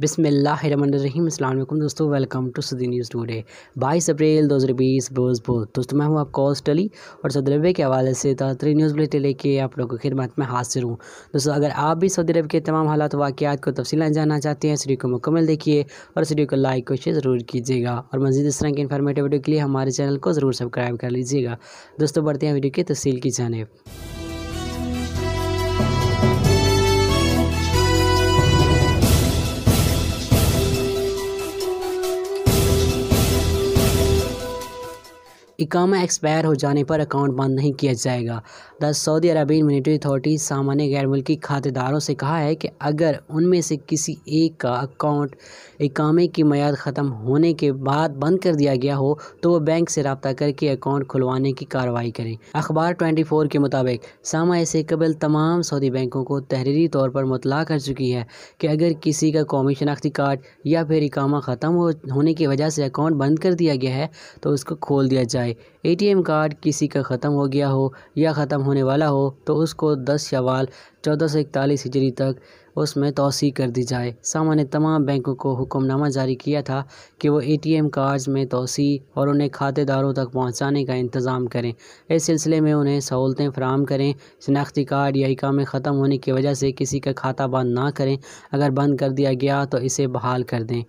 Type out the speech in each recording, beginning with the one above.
बिसमीम दोस्तों welcome to Saudi news today बाईस अप्रैल 2020 बोज बोल दोस्तों मैं हूँ आप होस्ट अली और सऊदी अरब के हवाले से तरी न्यूज़ बुलेटिन लेके आप लोगों की खिदमत में हाजिर हूँ दोस्तों अगर आप भी सऊदी अरब के तमाम हालात वाक़ात को तफसी जानना चाहते हैं सीडियो को मुकम्मल देखिए और सीडियो को लाइक और शेयर ज़रूर कीजिएगा और मजीद इस तरह की इन्फॉर्मेटिव वीडियो के लिए हमारे चैनल को ज़रूर सब्सक्राइब कर लीजिएगा दोस्तों बढ़ते हैं वीडियो की तफसील की जानब इकामा एक्सपायर हो जाने पर अकाउंट बंद नहीं किया जाएगा दस सऊदी अरबियन मिलिट्री अथॉरिटी सामान्य गैर मुल्की खातेदारों से कहा है कि अगर उनमें से किसी एक का अकाउंट इकामे की मैद ख़त्म होने के बाद बंद कर दिया गया हो तो वह बैंक से रबता करके अकाउंट खुलवाने की कार्रवाई करें अखबार ट्वेंटी फोर के मुताबिक सामा इससे कबल तमाम सऊदी बैंकों को तहरीरी तौर पर मुतला कर चुकी है कि अगर किसी का कौमी शनाख्ती कार्ड या फिर इकामा ख़त्म हो, होने की वजह से अकाउंट बंद कर दिया गया है तो उसको खोल दिया जाए जाए एटीएम कार्ड किसी का ख़त्म हो गया हो या ख़त्म होने वाला हो तो उसको दस शवाल चौदह सौ इकतालीस हिजरी तक उसमें तोसी कर दी जाए सामान्य तमाम बैंकों को हुक्मनामा जारी किया था कि वो एटीएम कार्ड्स में तोसी और उन्हें खातेदारों तक पहुंचाने का इंतज़ाम करें इस सिलसिले में उन्हें सहूलतें फ्राहम करें शनाख्ती कार्ड या इकामे ख़त्म होने की वजह से किसी का खाता बंद ना करें अगर बंद कर दिया गया तो इसे बहाल कर दें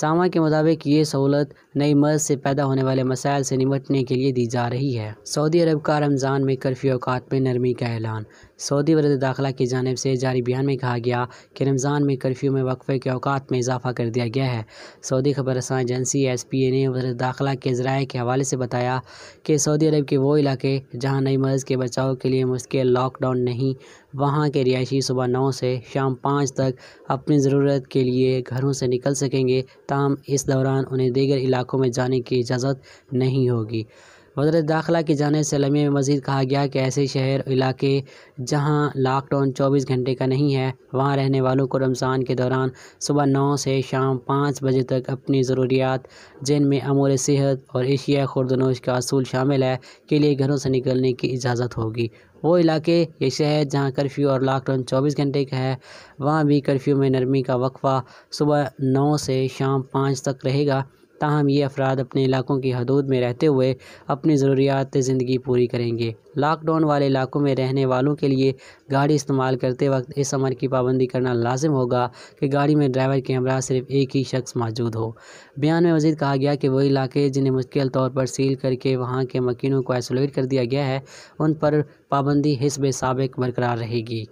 सामा के मुताबिक ये सहूलत नई मर्ज से पैदा होने वाले मसाइल से निपटने के लिए दी जा रही है सऊदी अरब का रमज़ान में कर्फ्यू अवकात में नरमी का ऐलान सऊदी वजर दाखिला की जानब से जारी बयान में कहा गया कि रमज़ान में कर्फ्यू में वक्फे के अवकात में इजाफा कर दिया गया है सऊदी रसा एजेंसी एस पी ए ने वजर दाखिला के ज़राए के हवाले से बताया कि सऊदी अरब के वो इलाके जहाँ नई मर्ज़ के बचाव के लिए मुश्किल लॉकडाउन नहीं वहाँ के रिहायशी सुबह नौ से शाम पाँच तक अपनी ज़रूरत के लिए घरों से निकल सकेंगे ताहम इस दौरान उन्हें दीगर इलाकों इलाकों में जाने की इजाज़त नहीं होगी वजर दाखिला की जाने से लमे में मज़ीद कहा गया कि ऐसे शहर इलाके जहां लॉकडाउन 24 घंटे का नहीं है वहां रहने वालों को रमज़ान के दौरान सुबह 9 से शाम 5 बजे तक अपनी ज़रूरियात जिनमें अमूर सेहत और एशिया खुरदनोश का असूल शामिल है के लिए घरों से निकलने की इजाज़त होगी वो इलाके ये शहर जहाँ कर्फ्यू और लॉकडाउन 24 घंटे का है वहाँ भी कर्फ्यू में नरमी का वक्फा सुबह नौ से शाम पाँच तक रहेगा ताहम ये अफराद अपने इलाकों की हदूद में रहते हुए अपनी ज़रूरियात ज़िंदगी पूरी करेंगे लॉकडाउन वाले इलाकों में रहने वालों के लिए गाड़ी इस्तेमाल करते वक्त इस अमर की पाबंदी करना लाजिम होगा कि गाड़ी में ड्राइवर के हमरा सिर्फ एक ही शख्स मौजूद हो बयान में मजीद कहा गया कि वह इलाके जिन्हें मुश्किल तौर पर सील करके वहाँ के मकीनों को आइसोलेट कर दिया गया है उन पर पाबंदी हिस्ब सबक बरकरार रहेगी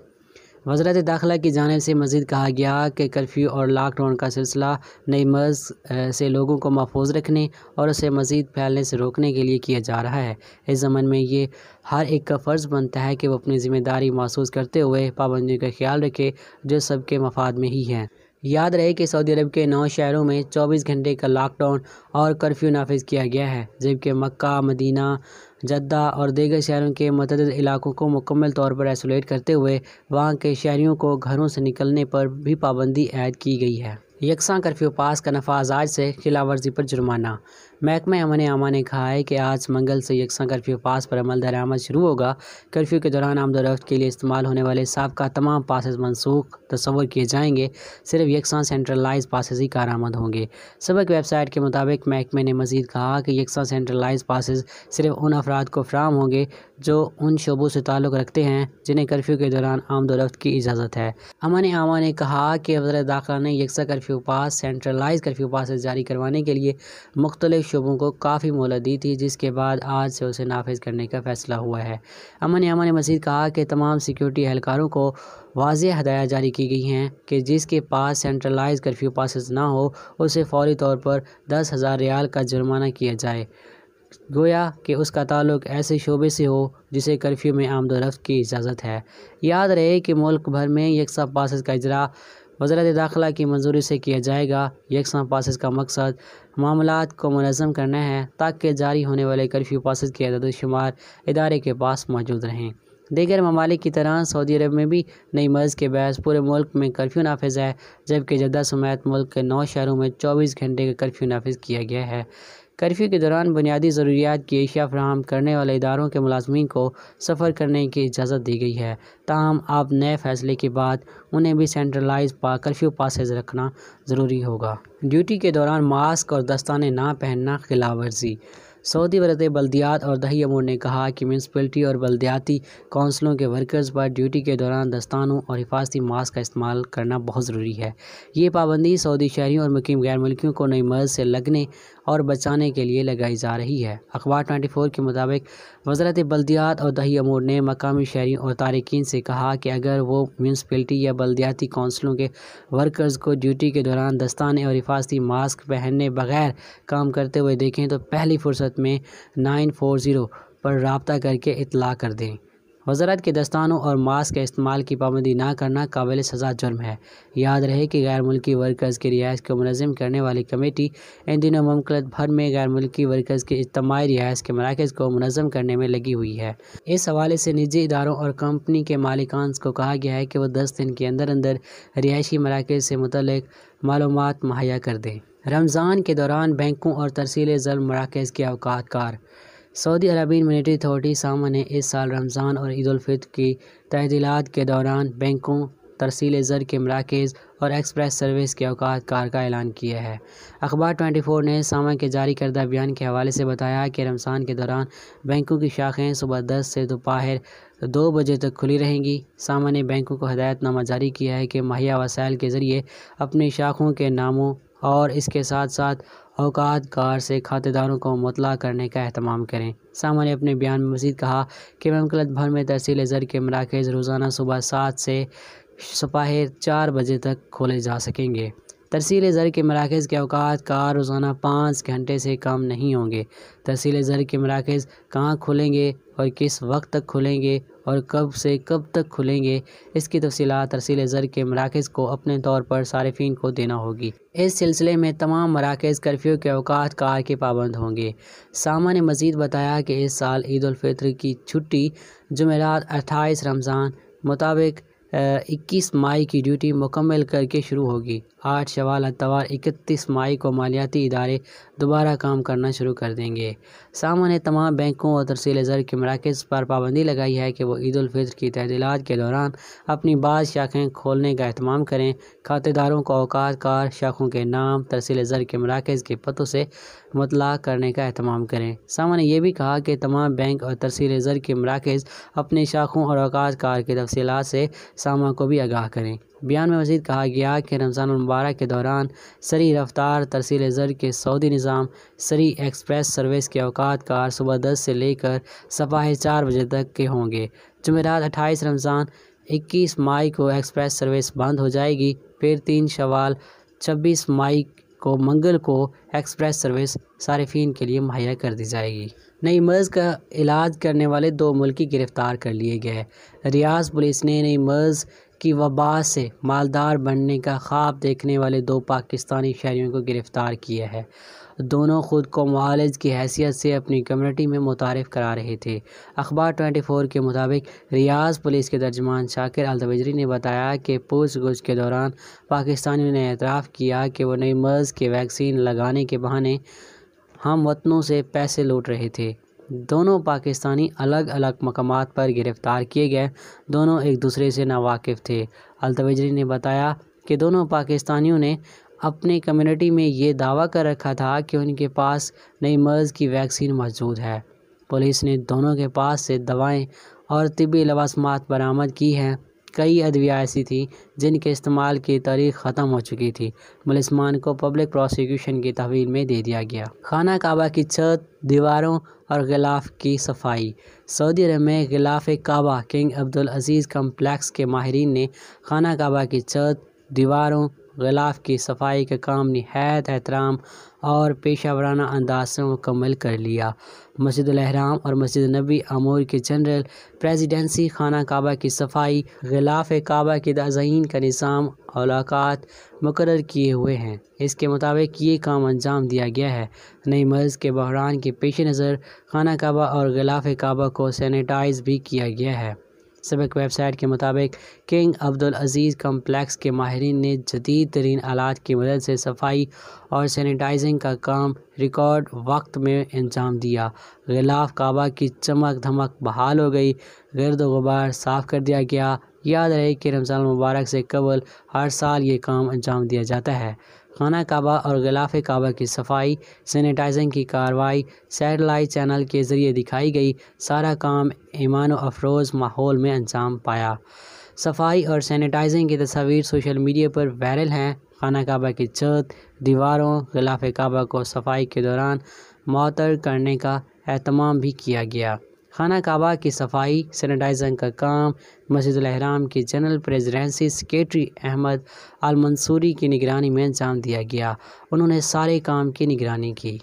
वजरत दाखिला की जानब से मज़ीद कहा गया कि कर्फ्यू और लॉकडाउन का सिलसिला नई मर्ज़ से लोगों को महफूज रखने और उसे मज़ीद फैलने से रोकने के लिए किया जा रहा है इस ज़मन में ये हर एक का फ़र्ज़ बनता है कि वह अपनी ज़िम्मेदारी महसूस करते हुए पाबंदियों का ख्याल रखे जो सबके मफाद में ही हैं याद रहे कि सऊदी अरब के नौ शहरों में 24 घंटे का लॉकडाउन और कर्फ्यू नाफिज किया गया है जबकि मक्का मदीना जद्दा और दीगर शहरों के मतद इलाकों को मुकम्मल तौर पर आइसोलेट करते हुए वहाँ के शहरीों को घरों से निकलने पर भी पाबंदी आयद की गई है यकसा कर्फ्यू पास का नफाज आज से खिलाफ वर्जी पर जुर्माना महकमा अमन आमा ने कहा है कि आज मंगल से यकसा कर्फ्यू पास पर अमल दरामद शुरू होगा कर्फ्यू के दौरान आमदोरफ्त के लिए इस्तेमाल होने वाले सबका तमाम पासेज मनसूख तस्वर किए जाएंगे सिर्फ यकसा सेंट्रलाइज पासेज ही कारामद होंगे सबक वेबसाइट के मुताबिक महकमे ने मजीद कहा कि यकसा सेंट्रलाइज पासेज सिर्फ उन अफराद को फ्राहम होंगे जो उन शोबों से ताल्लुक़ रखते हैं जिन्हें कर्फ्यू के दौरान आमदोरफ्त की इजाज़त है अमन आमा ने कहा कि वजर दाखिला ने यकसा curfew pass centralize curfew passes जारी करवाने के लिए मुख्तलिफ शोबों को काफ़ी मोहलत दी थी जिसके बाद आज से उसे नाफज करने का फैसला हुआ है अमन यामा ने मजीद कहा कि तमाम सिक्योरिटी एहलकारों को वाज हदायत जारी की गई हैं कि जिसके पास सेंट्रलाइज कर्फ्यू पास ना हो उसे फौरी तौर पर दस हज़ार रियाल का जुर्माना किया जाए गोया कि उसका ताल्लुक ऐसे शोबे से हो जिसे कर्फ्यू में आमदोरफ़्त की इजाज़त है याद रहे कि मुल्क भर में यकसा पासिस का इजरा वजारत दाखिला की मंजूरी से किया जाएगा यकसा पासिस का मकसद मामला को मनज़म करना है ताकि जारी होने वाले कर्फ्यू पासिस के अददशुमार इदारे के पास मौजूद रहें दीगर ममालिक की तरह सऊदी अरब में भी नई मर्ज़ के बहस पूरे मुल्क में कर्फ्यू नाफिज है जबकि जद्दा समेत मुल्क के नौ शहरों में चौबीस घंटे का कर्फ्यू नाफिज किया गया है कर्फ्यू के दौरान बुनियादी ज़रूरियात की अशिया फ्राहम करने वाले इदारों के मुलाजमीन को सफ़र करने की इजाज़त दी गई है ताहम अब नए फैसले के बाद उन्हें भी सेंट्रलाइज पा कर्फ्यू पासेज रखना ज़रूरी होगा ड्यूटी के दौरान मास्क और दस्ताने ना पहनना खिलाफ वर्जी सऊदी वरत बल्दियात और दही अमूर ने कहा कि म्यूनसपल्टी और बल्दियाती कौंसलों के वर्कर्स पर ड्यूटी के दौरान दस्तानों और हिफाजती मास्क का इस्तेमाल करना बहुत ज़रूरी है ये पाबंदी सऊदी शहरी और मुकीम गैर मुल्कियों को नई मर्ज से लगने और बचाने के लिए लगाई जा रही है अखबार ट्वेंटी फोर के मुताबिक वजारत बल्दियात और दही अमूर ने मकामी शहरी और तारकिन से कहा कि अगर वो म्यूनसपलिटी या बल्दियाती कौंसलों के वर्कर्स को ड्यूटी के दौरान दस्ताने और हिफाजती मास्क पहनने बगैर काम करते हुए देखें तो पहली फुर्सत में नाइन फोर ज़ीरो पर रबता करके इतला कर दें वजारत के दस्तानों और मास्क के इस्तेमाल की पाबंदी ना करना काबिल सजा जुर्म है याद रहे कि गैर मुल्की वर्कर्स की रिहायश को मनज़म करने वाली कमेटी इन दिनों ममकलत भर में गैर मुल्की वर्कर्स के इज्तमी रिहायश के मराकज़ को मनज़म करने में लगी हुई है इस हवाले से निजी इदारों और कंपनी के मालिकान को कहा गया है कि वह दस दिन के अंदर अंदर रिहायशी मराकज़ से मुतल मालूम मुहैया कर दें रमज़ान के दौरान बैंकों और तरसील जल मराकज़ के अवकात कार सऊदी अरबी मोनिटरी अथॉरिटी सामा ने इस साल रमज़ान और ईदालफ़ितर की तहदीलात के दौरान बैंकों तरसील ज़र के मराकज़ और एक्सप्रेस सर्विस के अवकात कार का ऐलान किया है अखबार 24 ने सामा के जारी करदा बयान के हवाले से बताया कि रमज़ान के दौरान बैंकों की शाखें सुबह दस से दोपहर दो बजे तक खुली रहेंगी सामा ने बैंकों को हदायतनामा जारी किया है कि माहिया वसायल के ज़रिए अपनी शाखों के नामों और इसके साथ साथ अवकात कार से खातेदारों को मुतला करने का अहतमाम करें सामा ने अपने बयान में मजीद कहा कि ममकलत भर में तहसील ज़र के मराकज़ रोज़ाना सुबह सात से सपाहे चार बजे तक खोले जा सकेंगे तरसील ज़र के मराकज़ के अवकात का रोज़ाना पाँच घंटे से कम नहीं होंगे तरसील ज़र के मराकज़ कहाँ खुलेंगे और किस वक्त तक खुलेंगे और कब से कब तक खुलेंगे इसकी तफसीत तरसील ज़र के मराकज़ को अपने तौर पर सार्फिन को देना होगी इस सिलसिले में तमाम मराकज़ कर्फ्यू के अवकात कार के पाबंद होंगे सामा ने मज़ीद बताया कि इस साल ईदालफ़ितर की छुट्टी जमेरात अट्ठाईस रमज़ान मुताबिक इक्कीस मई की ड्यूटी मुकम्मल करके शुरू होगी आठ शवाल अतवार इकतीस मई को मालियाती इदारे दोबारा काम करना शुरू कर देंगे सामा ने तमाम बैंकों और तरसील ज़र के मराकज़ पर पाबंदी लगाई है कि वह ईदालफ़ितर की तहदीलात के दौरान अपनी बाद शाखें खोलने का अहतमाम करें खातेदारों को अवकात कार शाखों के नाम तरसील ज़र के मराकज़ के पतों से मुतला करने का अहतमाम करें सामा ने यह भी कहा कि तमाम बैंक और तरसील ज़र के मराकज़ अपने शाखों और अवकात कार की तफसीत से सामा को भी आगाह करें बयान में मजीद कहा गया कि रमज़ान मुबारक के दौरान सरी रफ्तार तरसील ज़र के सऊदी निज़ाम सरी एक्सप्रेस सर्विस के अवकात कार सुबह दस से लेकर सपाही चार बजे तक के होंगे जमेरात अट्ठाईस रमज़ान इक्कीस मई को एक्सप्रेस सर्विस बंद हो जाएगी फिर तीन शवाल छब्बीस मई को मंगल को एक्सप्रेस सर्विस सार्फिन के लिए मुहैया कर दी जाएगी नई मर्ज का इलाज करने वाले दो मुल्की गिरफ़्तार कर लिए गए रियाज पुलिस ने नई मर्ज की वबा से मालदार बनने का ख्वाब देखने वाले दो पाकिस्तानी शहरीों को गिरफ़्तार किया है दोनों ख़ुद को मालज की हैसियत से अपनी कम्युनिटी में मुतारफ़ करा रहे थे अखबार 24 के मुताबिक रियाज पुलिस के तर्जमान शाकिर अलतवजरी ने बताया कि पूछगछ के दौरान पाकिस्तानियों ने एतराफ़ किया कि वह नई मर्ज़ के वैक्सीन लगाने के बहाने हम वतनों से पैसे लूट रहे थे दोनों पाकिस्तानी अलग अलग मकाम पर गिरफ़्तार किए गए दोनों एक दूसरे से नावाकिफ़ थे अलतवजरी ने बताया कि दोनों पाकिस्तानियों ने अपने कम्युनिटी में ये दावा कर रखा था कि उनके पास नई मर्ज़ की वैक्सीन मौजूद है पुलिस ने दोनों के पास से दवाएं और तबी लवासमात बरामद की हैं कई अदविया ऐसी थी जिनके इस्तेमाल की तारीख ख़त्म हो चुकी थी मुलिसमान को पब्लिक प्रोसिक्यूशन की तहवील में दे दिया गया खाना काबा की छत दीवारों और गिलाफ की सफाई सऊदी अरब में गिलाफ काबा किंग अब्दुल अजीज़ कम्प्लेक्स के माहरीन ने खाना काबा की छत दीवारों ग़िलाफ़ की सफाई का काम नहायत एहतराम और पेशा वराना अंदाज से मुकम्मल कर लिया मस्जिद अहराम और मस्जिद नबी अमूर के जनरल प्रेसिडेंसी खाना काबा की सफाई ग़िलाफ़ काबा के तज़ीन का निज़ाम अलाकात मुकर किए हुए हैं इसके मुताबिक ये काम अंजाम दिया गया है नई मर्ज़ के बहरान के पेश नज़र खाना काबा और ग़िलाफ़ काबा को सैनिटाइज़ भी किया गया है सबक वेबसाइट के मुताबिक किंग अब्दुल अज़ीज़ कम्प्लेक्स के माहरीन ने जदीद तरीन आलात की मदद से सफाई और सैनिटाइजिंग का काम रिकॉर्ड वक्त में अंजाम दिया गिलाफ काबा की चमक धमक बहाल हो गई गर्द गुबार साफ़ कर दिया गया याद रहे कि रमज़ान मुबारक से कबल हर साल ये काम अंजाम दिया जाता है खाना काबा और गलाफ काबा की सफाई सैनिटाइजिंग की कार्रवाई सैटेलाइट चैनल के ज़रिए दिखाई गई सारा काम ईमान अफरोज़ माहौल में अंजाम पाया सफाई और सैनिटाइजिंग की तस्वीर सोशल मीडिया पर वायरल हैं खाना काबा की छत दीवारों गलाफ काबा को सफाई के दौरान मअतर करने का अहतमाम भी किया गया खाना काबा की सफाई सैनिटाइजर का काम मस्जिदहराम की general presidency secretary Ahmed Almansouri की निगरानी में अंजाम दिया गया उन्होंने सारे काम की निगरानी की